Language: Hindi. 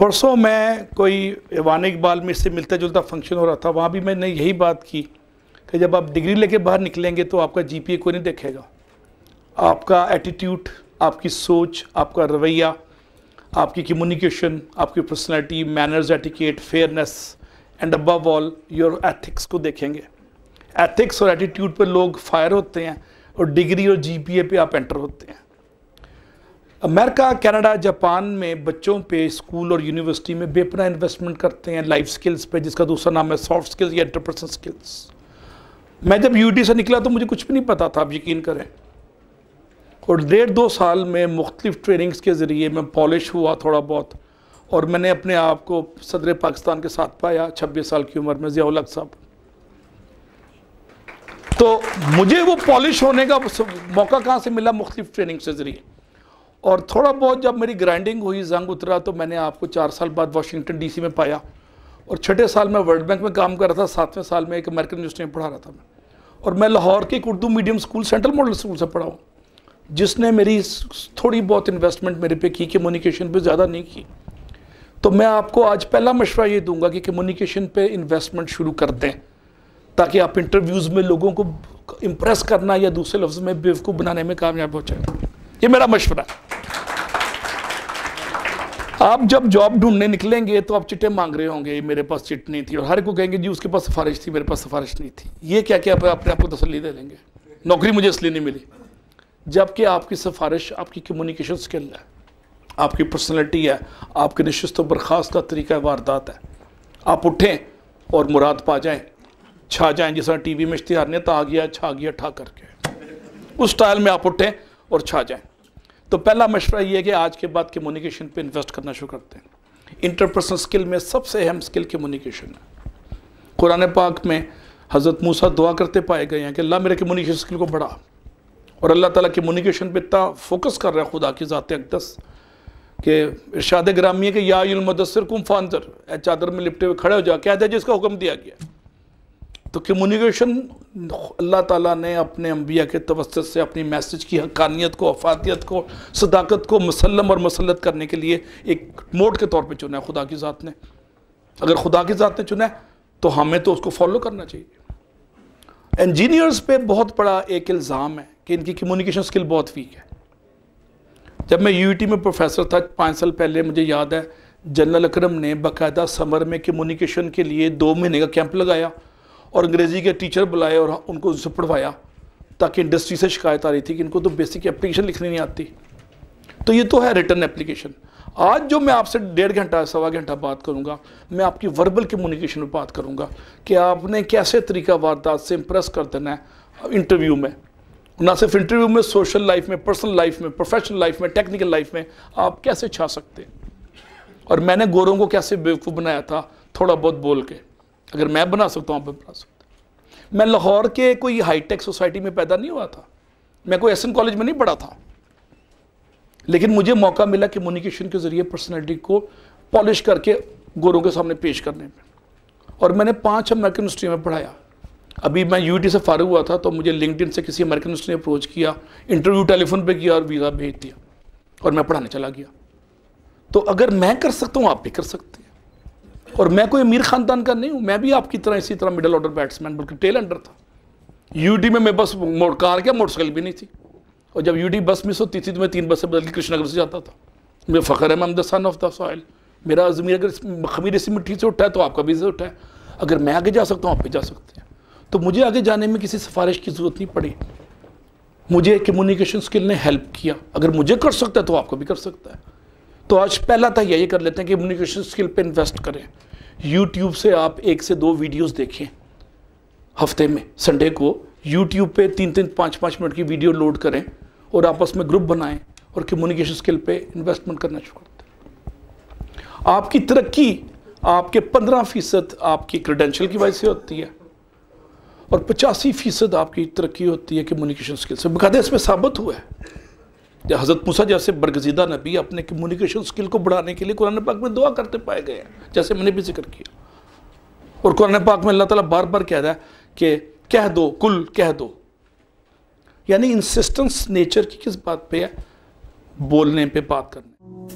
परसों मैं कोई ईवान इकबाल में इससे मिलता जुलता फंक्शन हो रहा था वहाँ भी मैंने यही बात की कि जब आप डिग्री लेके बाहर निकलेंगे तो आपका जी कोई नहीं देखेगा आपका एटीट्यूड आपकी सोच आपका रवैया आपकी कम्युनिकेशन आपकी personality manners etiquette fairness and above all your ethics को देखेंगे एथिक्स और एटीट्यूड पर लोग फायर होते हैं और डिग्री और जीपीए पे आप एंटर होते हैं अमेरिका कनाडा जापान में बच्चों पे स्कूल और यूनिवर्सिटी में बेपना इन्वेस्टमेंट करते हैं लाइफ स्किल्स पे जिसका दूसरा नाम है सॉफ्ट स्किल्स या इंटरपर्सन स्किल्स मैं जब यू से निकला तो मुझे कुछ भी नहीं पता था आप यकीन करें और डेढ़ दो साल में मुख्तलिफ ट्रेनिंग्स के ज़रिए मैं पॉलिश हुआ थोड़ा बहुत और मैंने अपने आप को सदर पाकिस्तान के साथ पाया छब्बीस साल की उम्र में ज़ियालक साहब तो मुझे वो पॉलिश होने का मौका कहाँ से मिला मुख्तलिफ ट्रेनिंग के ज़रिए और थोड़ा बहुत जब मेरी ग्राइंडिंग हुई जंग उतरा तो मैंने आपको चार साल बाद वाशिंगटन डीसी में पाया और छठे साल में वर्ल्ड बैंक में काम कर रहा था सातवें साल में एक अमेरिकन यूनिवर्सिटी में पढ़ा रहा था मैं और मैं लाहौर के एक Urdu medium school central model school से पढ़ा हूँ जिसने मेरी थोड़ी बहुत इन्वेस्टमेंट मेरे पे की कम्युनिकेशन पे ज़्यादा नहीं की तो मैं आपको आज पहला मशवरा ये दूंगा कि कम्युनिकेशन पे इन्वेस्टमेंट शुरू कर दें ताकि आप इंटरव्यूज़ में लोगों को इम्प्रेस करना या दूसरे लफ्ज़ में बेवकूफ़ बनाने में कामयाब हो जाए ये मेरा मशवरा आप जब जॉब ढूंढने निकलेंगे तो आप चिट्ठे मांग रहे होंगे मेरे पास चिट नहीं थी और हर को कहेंगे जी उसके पास सिफारिश थी मेरे पास सिफारिश नहीं थी ये क्या क्या अपने आप को तसली दे देंगे नौकरी मुझे इसलिए नहीं मिली जबकि आपकी सिफारिश आपकी कम्युनिकेशन स्किल है आपकी पर्सनैलिटी है आपके नशस्त बर्खास्त का तरीका वारदात है आप उठें और मुराद पा जाएँ छा जाएँ जिस तरह टी वी में इश्तिहार ने तो आ गया छा गया ठा करके उस स्टाइल में आप उठें और छा जाए तो पहला मशवरा ये है कि आज के बाद कम्युनिकेशन पे इन्वेस्ट करना शुरू करते हैं इंटरपर्सनल स्किल में सबसे अहम स्किल कम्युनिकेशन है कुरान पाक में हज़रत मूसा दुआ करते पाए गए हैं कि अल्लाह मेरे कम्युनिकेशन स्किल को बढ़ा और अल्लाह ताला कम्युनिकेशन पे इतना फोकस कर रहा है खुदा की ज़ात अकदस के इर्शाद ग्रामी है कि यादसर कुम फानजर ए चादर में लिपटे हुए खड़े हो जाए कह दे जिसका हुक्म दिया गया तो कम्युनिकेशन अल्लाह ताला ने अपने अम्बिया के तवस्त से अपनी मैसेज की हकानियत को अफादियत को सदाकत को मसलम और मसलत करने के लिए एक मोड के तौर पे चुना है खुदा की ज़ात ने अगर खुदा की ज़ात ने चुना है तो हमें तो उसको फॉलो करना चाहिए इंजीनियर्स पे बहुत बड़ा एक इल्ज़ाम है कि इनकी कम्युनिकेशन स्किल बहुत वीक है जब मैं यू e में प्रोफेसर था पाँच साल पहले मुझे याद है जनरल अक्रम ने बाकायदा समर में कम्युनिकेशन के लिए दो महीने का कैंप लगाया और अंग्रेज़ी के टीचर बुलाए और उनको उनसे पढ़वाया ताकि इंडस्ट्री से शिकायत आ रही थी कि इनको तो बेसिक एप्लीकेशन लिखनी नहीं आती तो ये तो है रिटर्न एप्लीकेशन आज जो मैं आपसे डेढ़ घंटा सवा घंटा बात करूंगा मैं आपकी वर्बल कम्युनिकेशन में बात करूंगा कि आपने कैसे तरीका वारदात से इम्प्रेस कर देना है इंटरव्यू में ना सिर्फ इंटरव्यू में सोशल लाइफ में पर्सनल लाइफ में प्रोफेशनल लाइफ में टेक्निकल लाइफ में आप कैसे छा सकते हैं और मैंने गोरों को कैसे बेवकूफ़ बनाया था थोड़ा बहुत बोल के अगर मैं बना सकता हूँ आप बना सकते मैं लाहौर के कोई हाईटेक सोसाइटी में पैदा नहीं हुआ था मैं कोई एस कॉलेज में नहीं पढ़ा था लेकिन मुझे मौका मिला कम्युनिकेशन के ज़रिए पर्सनैलिटी को पॉलिश करके गोरों के सामने पेश करने में और मैंने पाँच अमेरिकन यूनिवर्सिटी में पढ़ाया अभी मैं यूटी से फारूक हुआ था तो मुझे लिंकड से किसी अमेरिकन यूनिवर्सिटी ने अप्रोच किया इंटरव्यू टेलीफोन पे किया और वीज़ा भेज दिया और मैं पढ़ाने चला गया तो अगर मैं कर सकता हूँ आप भी कर सकते हैं और मैं कोई अमीर ख़ानदान का नहीं हूँ मैं भी आपकी तरह इसी तरह मिडल ऑर्डर बैट्समैन बल्कि टेल अंडर था यूडी में मैं बस मोड़ कार क्या मोटरसाइकिल भी नहीं थी और जब यूडी बस मिस होती थी तो मैं तीन बसें बदल के कृष्णनगर से जाता था मैं फ़खर है the son of the soil मेरा अजमीर अगर खमीर इसी मिट्टी से उठा है तो आपका भी से उठा है अगर मैं आगे जा सकता हूँ आप भी जा सकते हैं तो मुझे आगे जाने में किसी सिफारिश की ज़रूरत नहीं पड़ी मुझे कम्युनिकेशन स्किल ने हेल्प किया अगर मुझे कर सकता है तो आपको भी कर सकता है तो आज पहला था यही कर लेते हैं कि कम्युनिकेशन स्किल पे इन्वेस्ट करें यूट्यूब से आप एक से दो वीडियोस देखें हफ्ते में संडे को यूट्यूब पे तीन तीन पाँच पाँच मिनट की वीडियो लोड करें और आपस में ग्रुप बनाएं और कम्युनिकेशन स्किल पे इन्वेस्टमेंट करना शुरू करते आपकी तरक्की आपके पंद्रह फीसद आपकी क्रेडेंशियल की वजह से होती है और पचासी फीसद आपकी तरक्की होती है कम्युनिकेशन स्किल से बकायदे इसमें साबित हुआ है हज़रत मूसा जैसे बरगजीदा नबी अपने कम्युनिकेशन स्किल को बढ़ाने के लिए कुरान पाक में दुआ करते पाए गए हैं जैसे मैंने भी जिक्र किया और कुरान पाक में अल्लाह ताला बार बार कह रहा है कि कह दो कुल कह दो यानी इंसिस्टेंस नेचर की किस बात पे है बोलने पे बात करने